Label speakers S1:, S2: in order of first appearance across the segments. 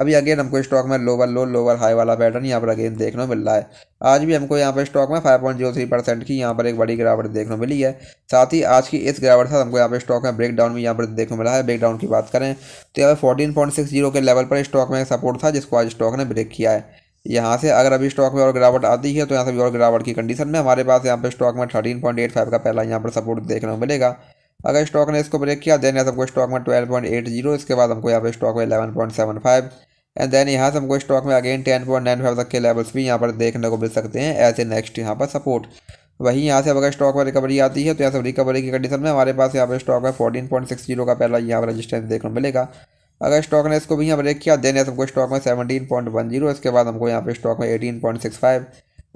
S1: अभी अगेन हमको स्टॉक में लोअर लो लोअर हाई वाला पैटर्न यहाँ पर अगेन देखने को मिल रहा है आज भी हमको यहाँ पर स्टॉक में 5.03 परसेंट की यहाँ पर एक बड़ी गिरावट देखने को मिली है साथ ही आज की इस गिरावट से साथ हमको यहाँ पर स्टॉक में ब्रेक डाउन भी यहाँ पर देखने मिला है ब्रेक डाउन की बात करें तो यहाँ पर फोर्टीन के लेवल पर स्टॉक में सपोर्ट था जिसको आज स्टॉक ने ब्रेक किया है यहाँ से अगर अभी स्टॉक में और गिरावट आती है तो यहाँ से भी और गिरावट की कंडीशन में हमारे पास यहाँ पर स्टॉक में थर्टीन पॉइंट एट फाइव का पहला यहाँ पर सपोर्ट देखने को मिलेगा अगर स्टॉक ने इसको ब्रेक किया देन यहाँ सबको स्टॉक में ट्वेल्व पॉइंट एट जीरो इसके बाद हमको यहाँ पे स्टॉक में eleven point seven five and then यहाँ से हमको स्टॉक में again ten point nine five तक के लेवल्स भी यहाँ पर देखने को मिल सकते हैं एज ए नेक्स्ट यहाँ पर सपोर्ट वहीं यहाँ से अगर स्टॉक में रिकवरी आती है तो यहाँ से रिकवरी की कंडीशन में हमारे पास यहाँ पर स्टॉक में फोर्टीन पॉइंट सिक्स जीरो का पहला यहाँ पर रजिस्टेंस देखने को मिलेगा अगर स्टॉक ने इसको भी यहाँ ब्रेक किया देन हमको स्टॉक में सेवनटीन पॉइंट वन जीरो इसके बाद हमको यहाँ पर स्टॉक में एटीन पॉइंट सिक्स फाइव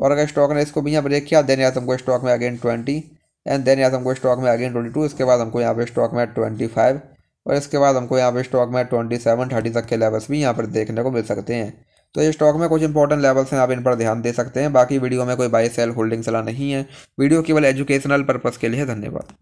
S1: और अगर स्टॉक ने इसको भी यहाँ ब्रेक किया देन यहाँ हमको स्टॉक में अगेन ट्वेंटी एंड देन यहाँ हमको स्टॉक में अगेन ट्वेंटी टू इसके बाद हमको यहाँ पर स्टॉक में ट्वेंटी फाइव और इसके बाद हमको यहाँ पे स्टॉक में ट्वेंटी सेवन थर्टी तक के लेवल्स भी यहाँ पर देखने को मिल सकते हैं तो ये स्टॉक में कुछ इंपॉर्टेंट लेवल्स हैं आप इन पर ध्यान दे सकते हैं बाकी वीडियो में कोई बाय सेल होल्डिंग सलाह नहीं है वीडियो केवल एजुकेशनल पर्पज़ के लिए धन्यवाद